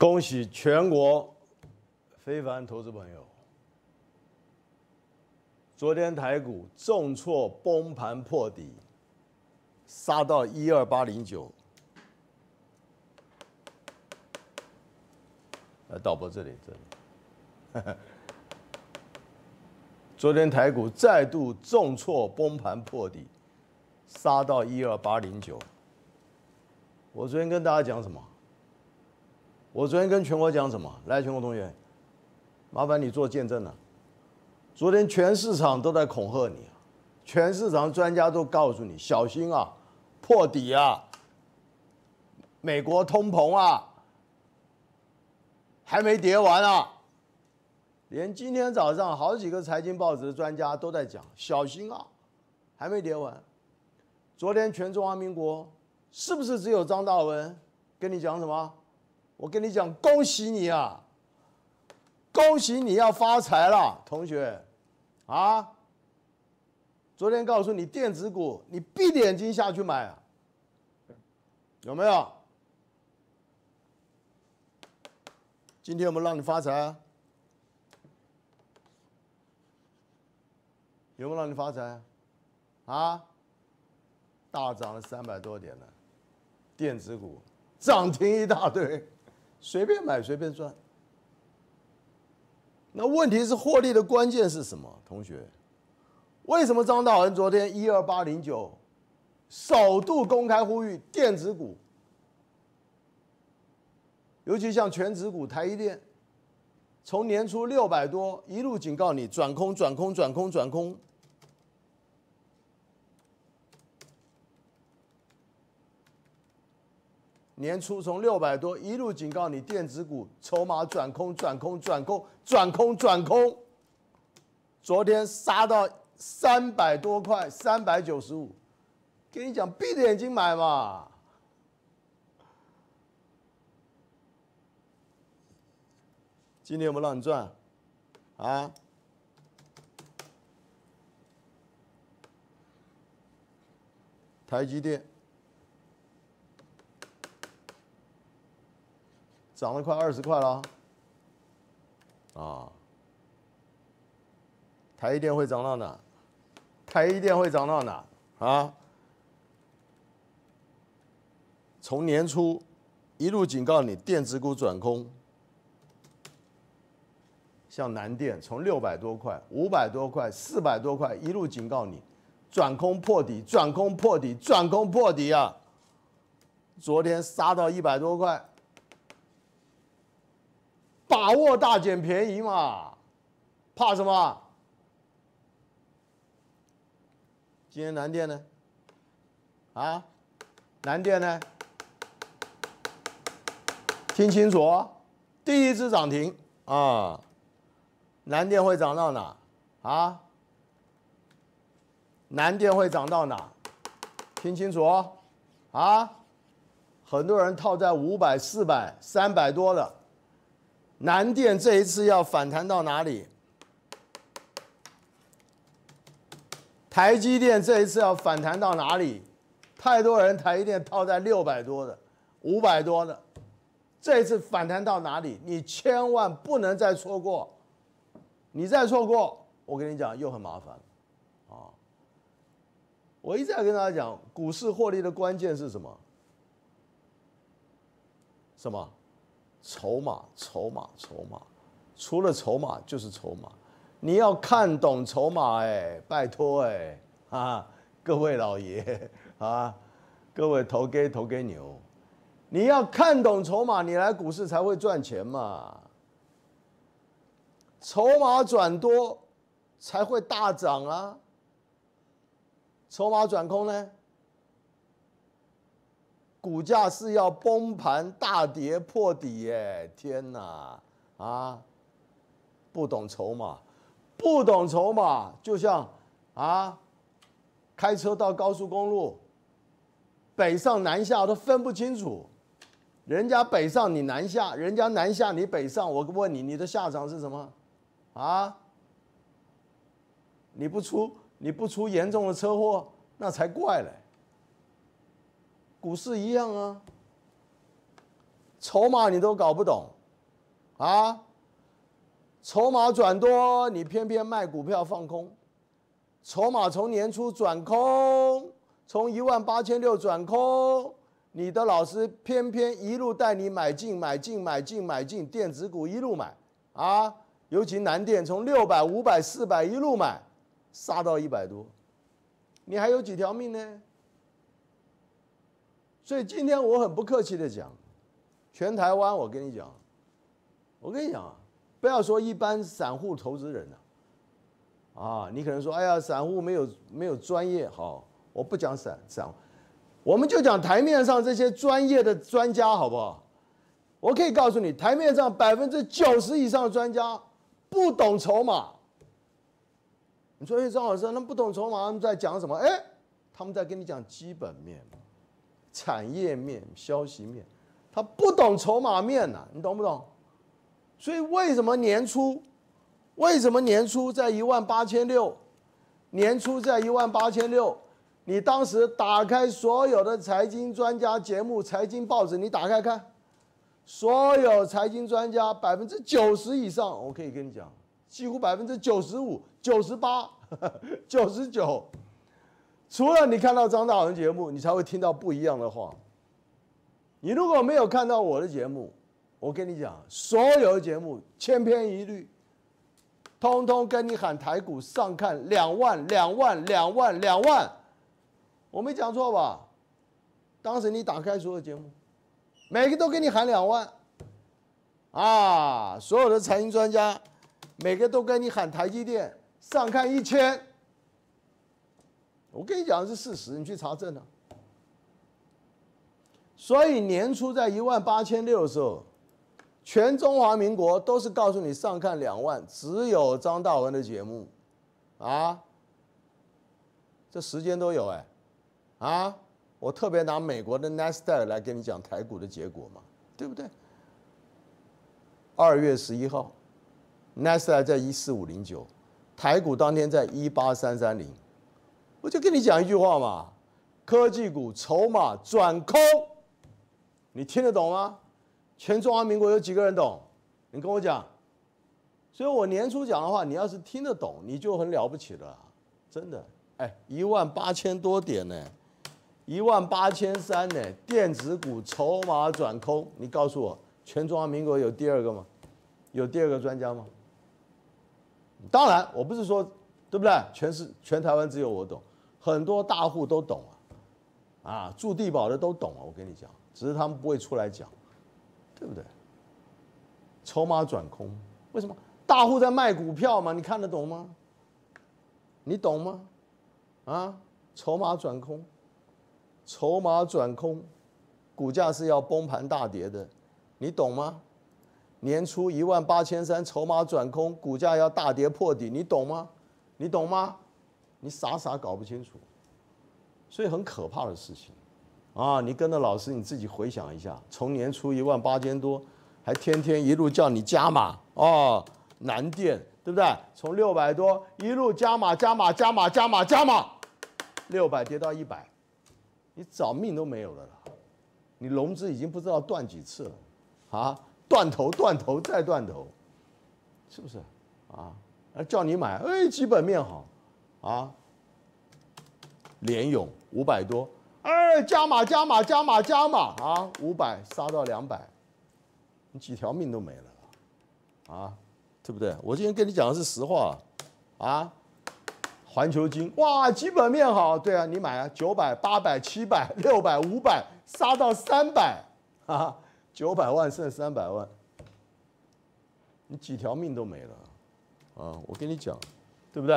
恭喜全国非凡投资朋友！昨天台股重挫崩盘破底，杀到一二八零九。来导播这里，这里。昨天台股再度重挫崩盘破底，杀到一二八零九。我昨天跟大家讲什么？我昨天跟全国讲什么？来，全国同学，麻烦你做见证了。昨天全市场都在恐吓你全市场专家都告诉你小心啊，破底啊，美国通膨啊，还没跌完啊！连今天早上好几个财经报纸的专家都在讲小心啊，还没跌完。昨天全中华民国是不是只有张大文跟你讲什么？我跟你讲，恭喜你啊！恭喜你要发财了，同学，啊！昨天告诉你电子股，你闭着眼睛下去买啊，有没有？今天我们让你发财，有没有让你发财？啊！大涨了三百多点了，电子股，涨停一大堆。随便买随便赚，那问题是获利的关键是什么？同学，为什么张大仁昨天一二八零九，首度公开呼吁电子股，尤其像全职股台一电，从年初六百多一路警告你转空转空转空转空。年初从六百多一路警告你，电子股筹码转空，转空，转空，转空，转空。昨天杀到三百多块，三百九十五。跟你讲，闭着眼睛买嘛。今天有没有让你赚？啊？台积电。涨了快，二十块了，啊！台积电会涨到哪？台积电会涨到哪？啊！从年初一路警告你电子股转空，像南电从六百多块、五百多块、四百多块一路警告你转空破底，转空破底，转空破底啊！昨天杀到一百多块。把握大，捡便宜嘛，怕什么？今天南电呢？啊，南电呢？听清楚，第一次涨停啊！南电会涨到哪？啊，南电会涨到哪？听清楚啊，很多人套在五百、四百、三百多了。南电这一次要反弹到哪里？台积电这一次要反弹到哪里？太多人台积电套在六百多的、五百多的，这一次反弹到哪里？你千万不能再错过，你再错过，我跟你讲又很麻烦啊！我一直在跟大家讲，股市获利的关键是什么？什么？筹码，筹码，筹码，除了筹码就是筹码，你要看懂筹码，哎，拜托，哎，啊，各位老爷啊，各位投给投给牛，你要看懂筹码，你来股市才会赚钱嘛。筹码转多才会大涨啊，筹码转空呢？股价是要崩盘、大跌破底耶！天哪，啊，不懂筹码，不懂筹码，就像啊，开车到高速公路，北上南下都分不清楚，人家北上你南下，人家南下你北上，我问你，你的下场是什么？啊，你不出，你不出严重的车祸，那才怪嘞。股市一样啊，筹码你都搞不懂，啊，筹码转多你偏偏卖股票放空，筹码从年初转空，从一万八千六转空，你的老师偏偏一路带你买进买进买进买进，电子股一路买，啊，尤其南电从六百五百四百一路买，杀到一百多，你还有几条命呢？所以今天我很不客气的讲，全台湾我跟你讲，我跟你讲啊，不要说一般散户投资人了，啊，你可能说，哎呀，散户没有没有专业，好，我不讲散散户，我们就讲台面上这些专业的专家，好不好？我可以告诉你，台面上百分之九十以上的专家不懂筹码。你说，哎，张老师，他们不懂筹码，他们在讲什么？哎，他们在跟你讲基本面。产业面、消息面，他不懂筹码面呐，你懂不懂？所以为什么年初，为什么年初在一万八千六，年初在一万八千六？你当时打开所有的财经专家节目、财经报纸，你打开看，所有财经专家百分之九十以上，我可以跟你讲，几乎百分之九十五、九十八、九十九。除了你看到张大文节目，你才会听到不一样的话。你如果没有看到我的节目，我跟你讲，所有的节目千篇一律，通通跟你喊台股上看两万两万两万两万，我没讲错吧？当时你打开所有节目，每个都跟你喊两万。啊，所有的财经专家，每个都跟你喊台积电上看一千。我跟你讲的是事实，你去查证啊。所以年初在一万八千六的时候，全中华民国都是告诉你上看两万，只有张大文的节目，啊，这时间都有哎，啊，我特别拿美国的纳斯达克来跟你讲台股的结果嘛，对不对？二月十一号，纳斯达克在一四五零九，台股当天在一八三三零。我就跟你讲一句话嘛，科技股筹码转空，你听得懂吗？全中华民国有几个人懂？你跟我讲，所以我年初讲的话，你要是听得懂，你就很了不起了，真的。哎，一万八千多点呢，一万八千三呢，电子股筹码转空，你告诉我，全中华民国有第二个吗？有第二个专家吗？当然，我不是说，对不对？全是全台湾只有我懂。很多大户都懂啊，啊，住地堡的都懂啊，我跟你讲，只是他们不会出来讲，对不对？筹码转空，为什么？大户在卖股票嘛，你看得懂吗？你懂吗？啊，筹码转空，筹码转空，股价是要崩盘大跌的，你懂吗？年初一万八千三，筹码转空，股价要大跌破底，你懂吗？你懂吗？你傻傻搞不清楚，所以很可怕的事情，啊！你跟着老师，你自己回想一下，从年初一万八千多，还天天一路叫你加码哦，难电对不对？从六百多一路加码，加码，加码，加码，加码，六百跌到一百，你早命都没有了啦！你融资已经不知道断几次了啊！断头，断头，再断头，是不是啊？啊，叫你买，哎，基本面好。啊，联勇五百多，哎，加码加码加码加码啊，五百杀到两百，你几条命都没了，啊，对不对？我今天跟你讲的是实话，啊，环球金哇，基本面好，对啊，你买啊，九百八百七百六百五百杀到三百啊，九百万剩三百万，你几条命都没了，啊，我跟你讲，对不对？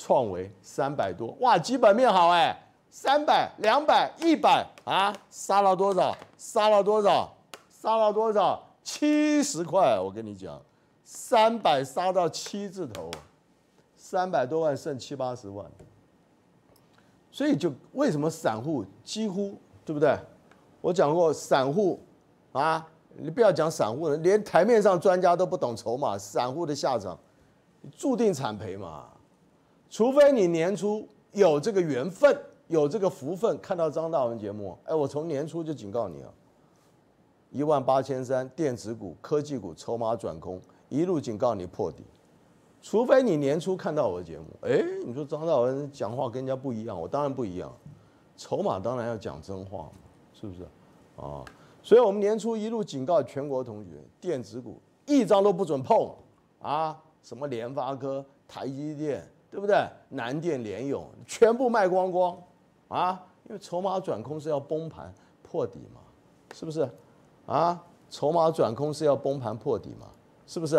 创维三百多哇，基本面好哎，三百两百一百啊，杀了多少？杀了多少？杀了多少？七十块，我跟你讲，三百杀到七字头，三百多万剩七八十万，所以就为什么散户几乎对不对？我讲过散户啊，你不要讲散户了，连台面上专家都不懂筹码，散户的下场，注定惨赔嘛。除非你年初有这个缘分，有这个福分，看到张大文节目，哎，我从年初就警告你啊，一万八千三电子股、科技股，筹码转空，一路警告你破底。除非你年初看到我的节目，哎，你说张大文讲话跟人家不一样，我当然不一样，筹码当然要讲真话，是不是？啊，所以我们年初一路警告全国同学，电子股一张都不准碰啊，什么联发科、台积电。对不对？南电联涌全部卖光光，啊，因为筹码转空是要崩盘破底嘛，是不是？啊，筹码转空是要崩盘破底嘛，是不是？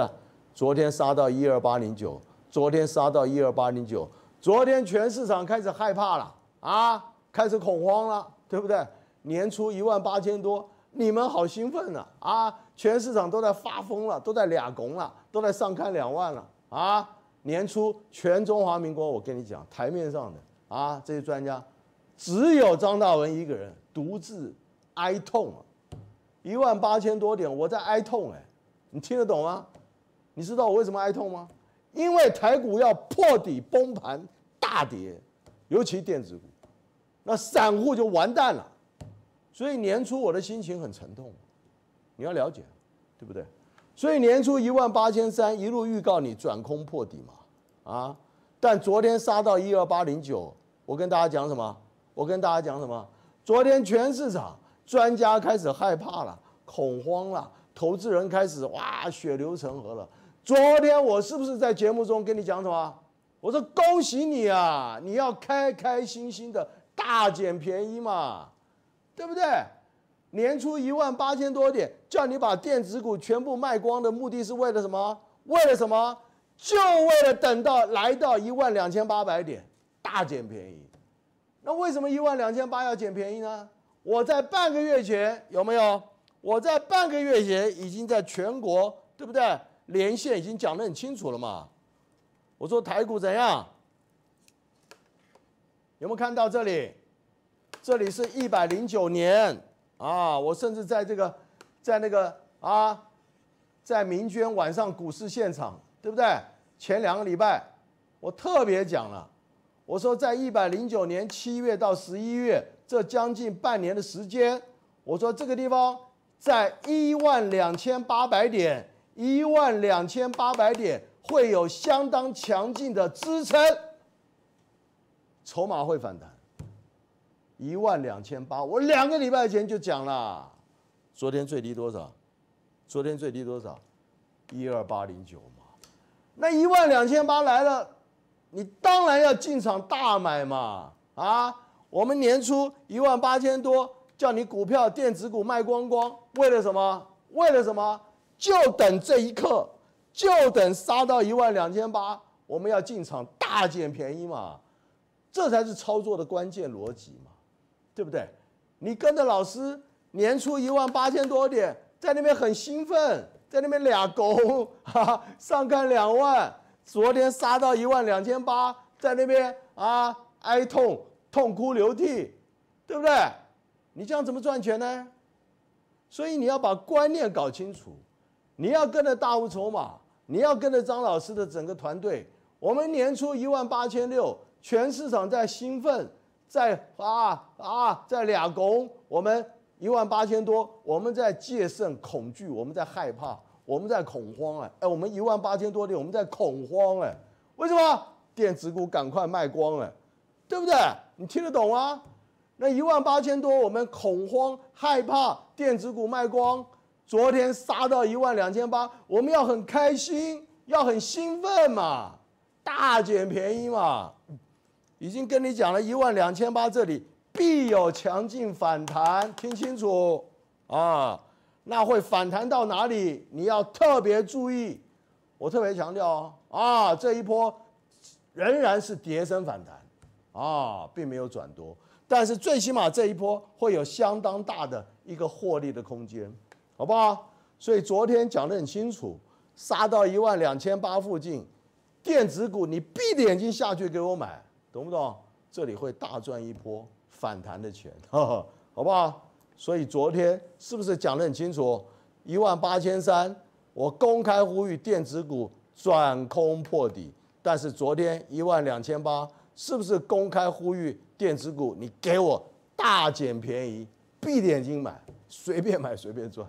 昨天杀到一二八零九，昨天杀到一二八零九，昨天全市场开始害怕了啊，开始恐慌了，对不对？年初一万八千多，你们好兴奋呢啊，全市场都在发疯了，都在俩拱了，都在上看两万了啊。年初，全中华民国，我跟你讲，台面上的啊，这些专家，只有张大文一个人独自哀痛啊，一万八千多点，我在哀痛哎，你听得懂吗？你知道我为什么哀痛吗？因为台股要破底崩盘大跌，尤其电子股，那散户就完蛋了，所以年初我的心情很沉痛，你要了解，对不对？所以年初一万八千三一路预告你转空破底嘛，啊！但昨天杀到一二八零九，我跟大家讲什么？我跟大家讲什么？昨天全市场专家开始害怕了，恐慌了，投资人开始哇血流成河了。昨天我是不是在节目中跟你讲什么？我说恭喜你啊，你要开开心心的大捡便宜嘛，对不对？年初一万八千多点，叫你把电子股全部卖光的目的是为了什么？为了什么？就为了等到来到一万两千八百点，大捡便宜。那为什么一万两千八要捡便宜呢？我在半个月前有没有？我在半个月前已经在全国，对不对？连线已经讲得很清楚了嘛。我说台股怎样？有没有看到这里？这里是一百零九年。啊，我甚至在这个，在那个啊，在明娟晚上股市现场，对不对？前两个礼拜，我特别讲了，我说在一百零九年七月到十一月这将近半年的时间，我说这个地方在一万两千八百点，一万两千八百点会有相当强劲的支撑，筹码会反弹。一万两千八，我两个礼拜前就讲了。昨天最低多少？昨天最低多少？一二八零九嘛。那一万两千八来了，你当然要进场大买嘛。啊，我们年初一万八千多，叫你股票、电子股卖光光，为了什么？为了什么？就等这一刻，就等杀到一万两千八，我们要进场大捡便宜嘛。这才是操作的关键逻辑嘛。对不对？你跟着老师年初一万八千多点，在那边很兴奋，在那边俩哈、哈，上干两万，昨天杀到一万两千八，在那边啊哀痛痛哭流涕，对不对？你这样怎么赚钱呢？所以你要把观念搞清楚，你要跟着大户筹码，你要跟着张老师的整个团队。我们年初一万八千六，全市场在兴奋。在啊啊，在俩拱，我们一万八千多，我们在借慎恐惧，我们在害怕，我们在恐慌哎哎，我们一万八千多点，我们在恐慌哎，为什么电子股赶快卖光哎，对不对？你听得懂啊？那一万八千多，我们恐慌害怕，电子股卖光，昨天杀到一万两千八，我们要很开心，要很兴奋嘛，大捡便宜嘛。已经跟你讲了，一万两千八这里必有强劲反弹，听清楚啊！那会反弹到哪里？你要特别注意，我特别强调哦啊！这一波仍然是叠升反弹啊，并没有转多，但是最起码这一波会有相当大的一个获利的空间，好不好？所以昨天讲得很清楚，杀到一万两千八附近，电子股你闭着眼睛下去给我买。懂不懂？这里会大赚一波反弹的钱，好不好？所以昨天是不是讲得很清楚？一万八千三，我公开呼吁电子股转空破底。但是昨天一万两千八，是不是公开呼吁电子股？你给我大捡便宜，闭眼睛买，随便买随便赚。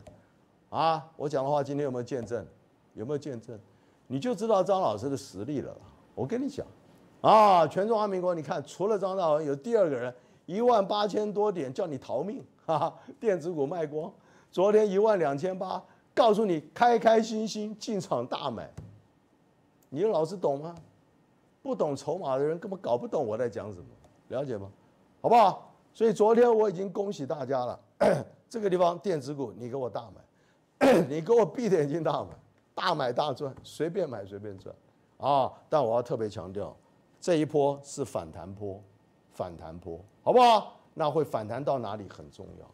啊，我讲的话今天有没有见证？有没有见证？你就知道张老师的实力了。我跟你讲。啊，全中华民国，你看，除了张大文，有第二个人一万八千多点叫你逃命哈、啊！电子股卖光，昨天一万两千八，告诉你开开心心进场大买，你老子懂吗？不懂筹码的人根本搞不懂我在讲什么，了解吗？好不好？所以昨天我已经恭喜大家了，这个地方电子股你给我大买，你给我闭着眼睛大买，大买大赚，随便买随便赚啊！但我要特别强调。这一波是反弹波，反弹波，好不好？那会反弹到哪里很重要。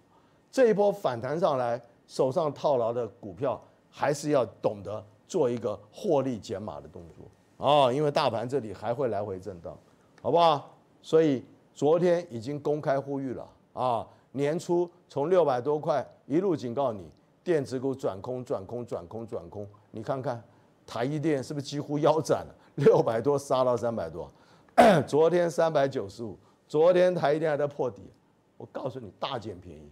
这一波反弹上来，手上套牢的股票还是要懂得做一个获利减码的动作啊，因为大盘这里还会来回震荡，好不好？所以昨天已经公开呼吁了啊，年初从六百多块一路警告你，电子股转空，转空，转空，转空。你看看台积电是不是几乎腰斩了？六百多杀到三百多。昨天三百九十五，昨天台积电还在破底，我告诉你大捡便宜，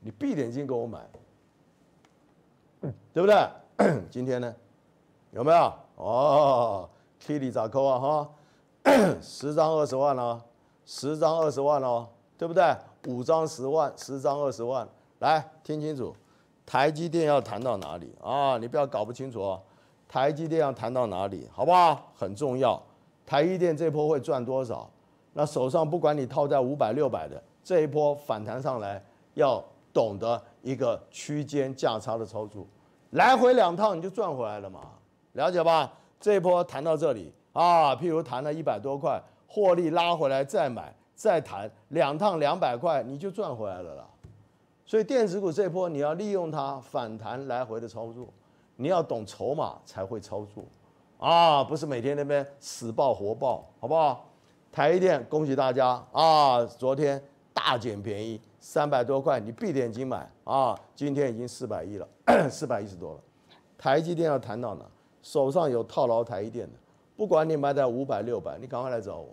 你闭眼睛给我买，对不对？今天呢，有没有？哦，K i t t y 咋扣啊？哈，十张二十万了，十张二十万了，对不对？五张十万，十张二十万，来听清楚，台积电要谈到哪里啊？你不要搞不清楚，台积电要谈到哪里，好不好？很重要。台积电这波会赚多少？那手上不管你套在五百六百的这一波反弹上来，要懂得一个区间价差的操作，来回两趟你就赚回来了嘛？了解吧？这一波弹到这里啊，譬如弹了一百多块，获利拉回来再买再弹两趟两百块，你就赚回来了啦。所以电子股这波你要利用它反弹来回的操作，你要懂筹码才会操作。啊，不是每天那边死报活报，好不好？台积电，恭喜大家啊！昨天大捡便宜，三百多块，你必点金买啊！今天已经四百亿了，四百一十多了。台积电要谈到哪？手上有套牢台积电的，不管你买在五百六百，你赶快来找我。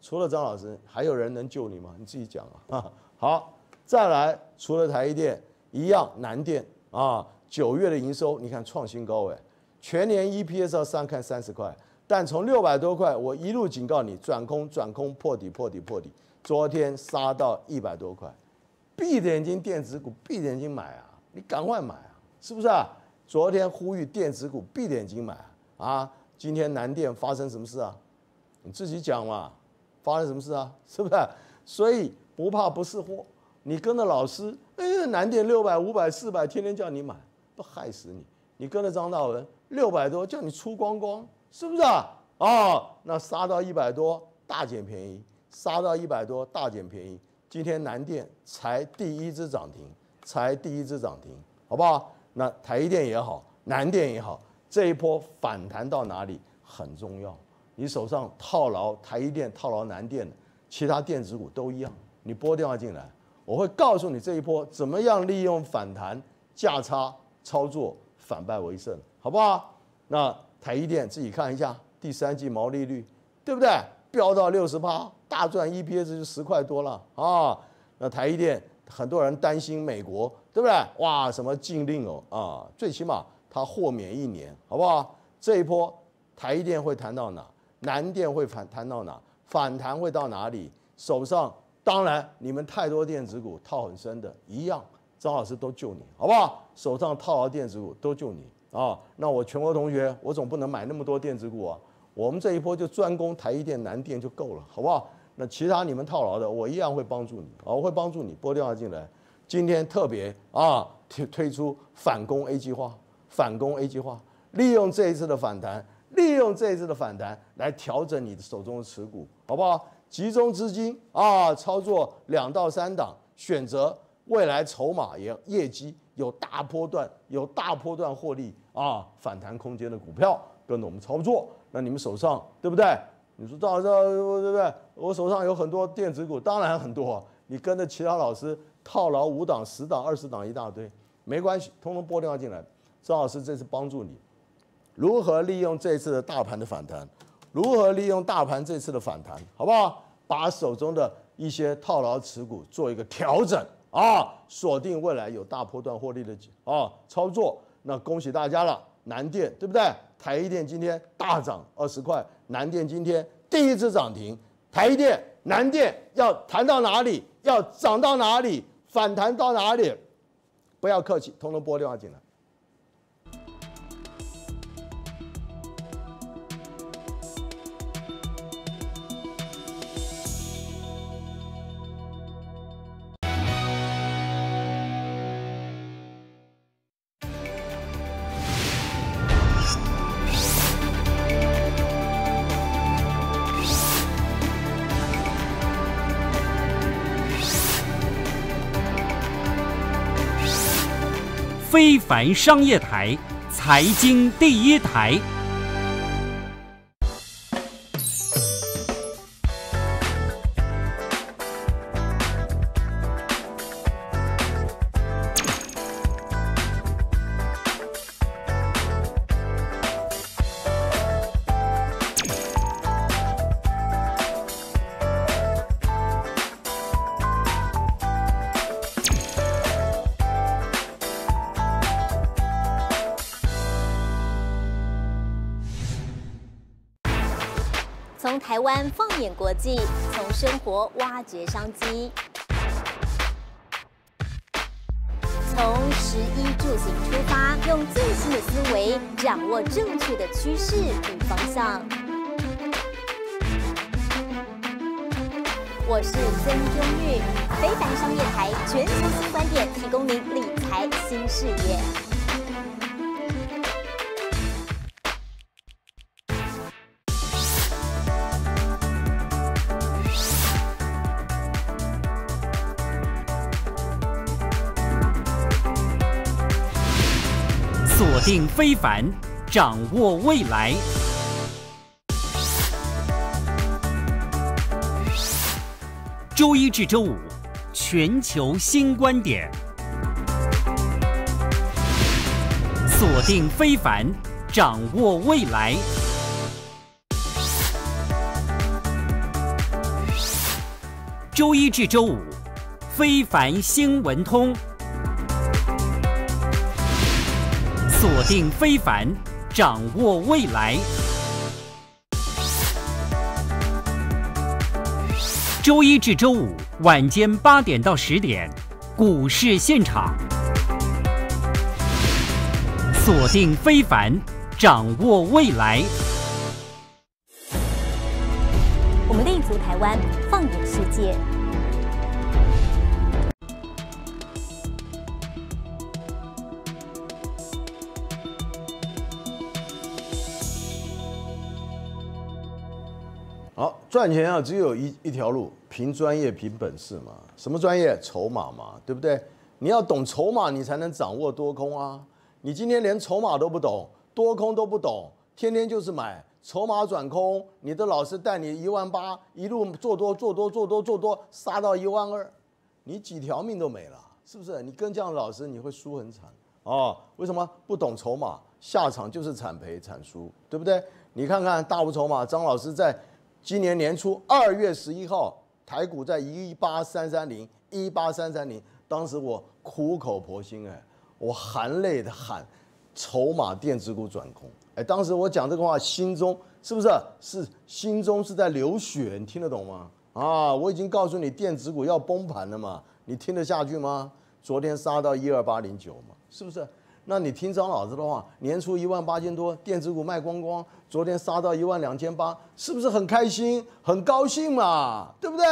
除了张老师，还有人能救你吗？你自己讲啊。好，再来，除了台积电，一样南电啊，九月的营收，你看创新高哎。全年 EPS 要上看三十块，但从六百多块，我一路警告你转空转空破底破底破底，昨天杀到一百多块，闭着眼睛电子股闭着眼睛买啊，你赶快买啊，是不是啊？昨天呼吁电子股闭眼睛买啊，啊，今天南电发生什么事啊？你自己讲嘛，发生什么事啊？是不是？所以不怕不是货，你跟着老师，哎，南电六百五百四百，天天叫你买，不害死你？你跟着张道文。六百多叫你出光光，是不是啊？哦，那杀到一百多大捡便宜，杀到一百多大捡便宜。今天南电才第一只涨停，才第一只涨停，好不好？那台一电也好，南电也好，这一波反弹到哪里很重要。你手上套牢台一电、套牢南电的，其他电子股都一样。你拨电话进来，我会告诉你这一波怎么样利用反弹价差操作。反败为胜，好不好？那台一电自己看一下，第三季毛利率，对不对？飙到六十八，大赚 E P S 就十块多了啊！那台一电很多人担心美国，对不对？哇，什么禁令哦啊！最起码它豁免一年，好不好？这一波台一电会谈到哪？南电会反弹到哪？反弹会到哪里？手上当然你们太多电子股套很深的，一样。张老师都救你，好不好？手上套牢电子股都救你啊！那我全国同学，我总不能买那么多电子股啊！我们这一波就专攻台一电、南电就够了，好不好？那其他你们套牢的，我一样会帮助你啊！我会帮助你拨电话进来。今天特别啊，推推出反攻 A 计划，反攻 A 计划，利用这一次的反弹，利用这一次的反弹来调整你手中的持股，好不好？集中资金啊，操作两到三档，选择。未来筹码也业绩有大波段，有大波段获利啊，反弹空间的股票跟着我们操作。那你们手上对不对？你说赵老师对不对？我手上有很多电子股，当然很多。你跟着其他老师套牢五档、十档、二十档一大堆，没关系，通通拨电话进来。张老师这次帮助你，如何利用这次的大盘的反弹？如何利用大盘这次的反弹，好不好？把手中的一些套牢持股做一个调整。啊，锁定未来有大波段获利的啊操作，那恭喜大家了。南电对不对？台一电今天大涨二十块，南电今天第一次涨停。台一电、南电要谈到哪里？要涨到哪里？反弹到哪里？不要客气，通通拨电话进来。非凡商业台，财经第一台。从台湾放眼国际，从生活挖掘商机，从十一住行出发，用最新的思维掌握正确的趋势与方向。我是曾中玉，非凡商业台全球新观点，提供您理财新视野。定非凡，掌握未来。周一至周五，全球新观点。锁定非凡，掌握未来。周一至周五，非凡新闻通。锁定非凡，掌握未来。周一至周五晚间八点到十点，股市现场。锁定非凡，掌握未来。我们立足台湾，放眼世界。好赚钱啊，只有一一条路，凭专业凭本事嘛。什么专业？筹码嘛，对不对？你要懂筹码，你才能掌握多空啊。你今天连筹码都不懂，多空都不懂，天天就是买筹码转空。你的老师带你一万八，一路做多做多做多做多，杀到一万二，你几条命都没了，是不是？你跟这样的老师，你会输很惨啊。为什么？不懂筹码，下场就是惨赔惨输，对不对？你看看大无筹码张老师在。今年年初二月十一号，台股在一八三三零一八三三零，当时我苦口婆心哎，我含泪的喊，筹码电子股转空哎，当时我讲这个话，心中是不是是心中是在流血？你听得懂吗？啊，我已经告诉你电子股要崩盘了嘛，你听得下去吗？昨天杀到一二八零九嘛，是不是？那你听张老子的话，年初一万八千多，电子股卖光光，昨天杀到一万两千八，是不是很开心，很高兴嘛，对不对？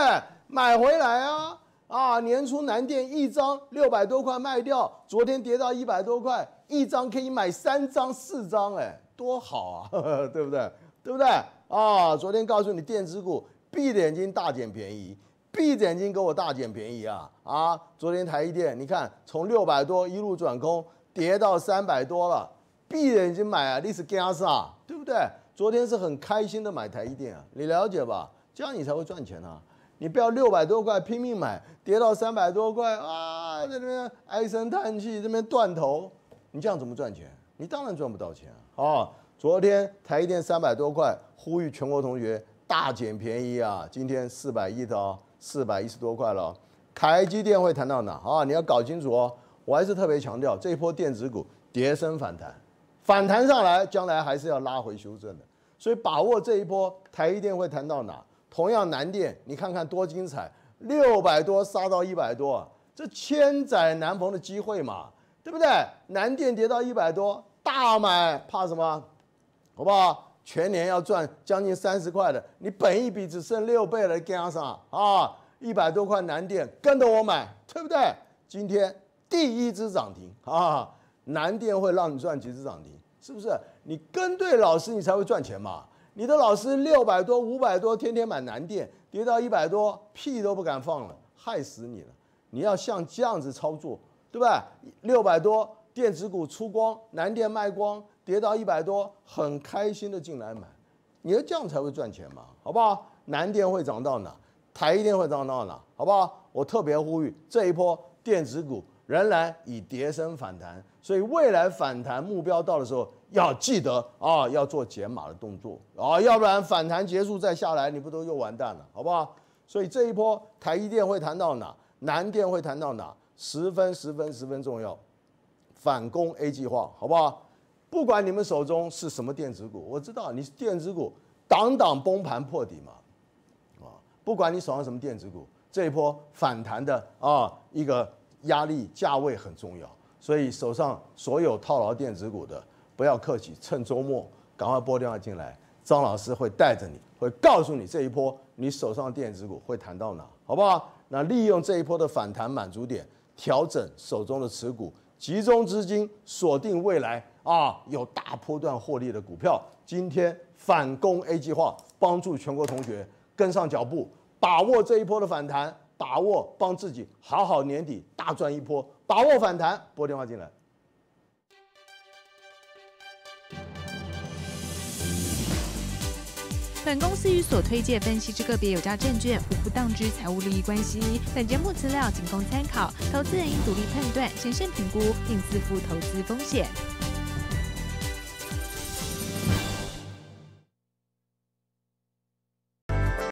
买回来啊，啊，年初南电一张六百多块卖掉，昨天跌到一百多块，一张可以买三张四张，哎，多好啊，对不对？对不对？啊，昨天告诉你电子股，闭着眼睛大捡便宜，闭着眼睛给我大捡便宜啊，啊，昨天台一电，你看从六百多一路转空。跌到三百多了，闭着眼睛买啊，你是跟上，对不对？昨天是很开心的买台一电啊，你了解吧？这样你才会赚钱啊！你不要六百多块拼命买，跌到三百多块啊，在那边唉声叹气，这边断头，你这样怎么赚钱？你当然赚不到钱啊。昨天台一电三百多块，呼吁全国同学大捡便宜啊。今天四百一到四百一十多块了，台积电会谈到哪啊？你要搞清楚哦。我还是特别强调，这一波电子股跌升反弹，反弹上来，将来还是要拉回修正的。所以把握这一波，台一电会谈到哪？同样南电，你看看多精彩，六百多杀到一百多，这千载难逢的机会嘛，对不对？南电跌到一百多，大买怕什么？好不好？全年要赚将近三十块的，你本一笔只剩六倍了，跟上啊！啊，一百多块南电跟着我买，对不对？今天。第一只涨停啊，南电会让你赚几只涨停，是不是？你跟对老师，你才会赚钱嘛。你的老师六百多、五百多，天天买南电，跌到一百多，屁都不敢放了，害死你了。你要像这样子操作，对吧？六百多电子股出光，南电卖光，跌到一百多，很开心的进来买，你要这样才会赚钱嘛，好不好？南电会涨到哪？台一电会涨到哪？好不好？我特别呼吁这一波电子股。仍然以叠升反弹，所以未来反弹目标到的时候，要记得啊，要做减码的动作啊，要不然反弹结束再下来，你不都又完蛋了，好不好？所以这一波台积电会谈到哪，南电会谈到哪，十分十分十分重要，反攻 A 计划，好不好？不管你们手中是什么电子股，我知道你是电子股，挡挡崩盘破底嘛，啊，不管你手上什么电子股，这一波反弹的啊一个。压力价位很重要，所以手上所有套牢电子股的，不要客气，趁周末赶快拨电话进来。张老师会带着你，会告诉你这一波你手上电子股会谈到哪，好不好？那利用这一波的反弹满足点，调整手中的持股，集中资金锁定未来啊有大波段获利的股票。今天反攻 A 计划，帮助全国同学跟上脚步，把握这一波的反弹。把握帮自己好好年底大赚一波，把握反弹。拨电话进来。本公司与所推介分析之个别有价证券无不当之财务利益关系。本节目资料仅供参考，投资人应独立判断、审慎评估并自负投资风险。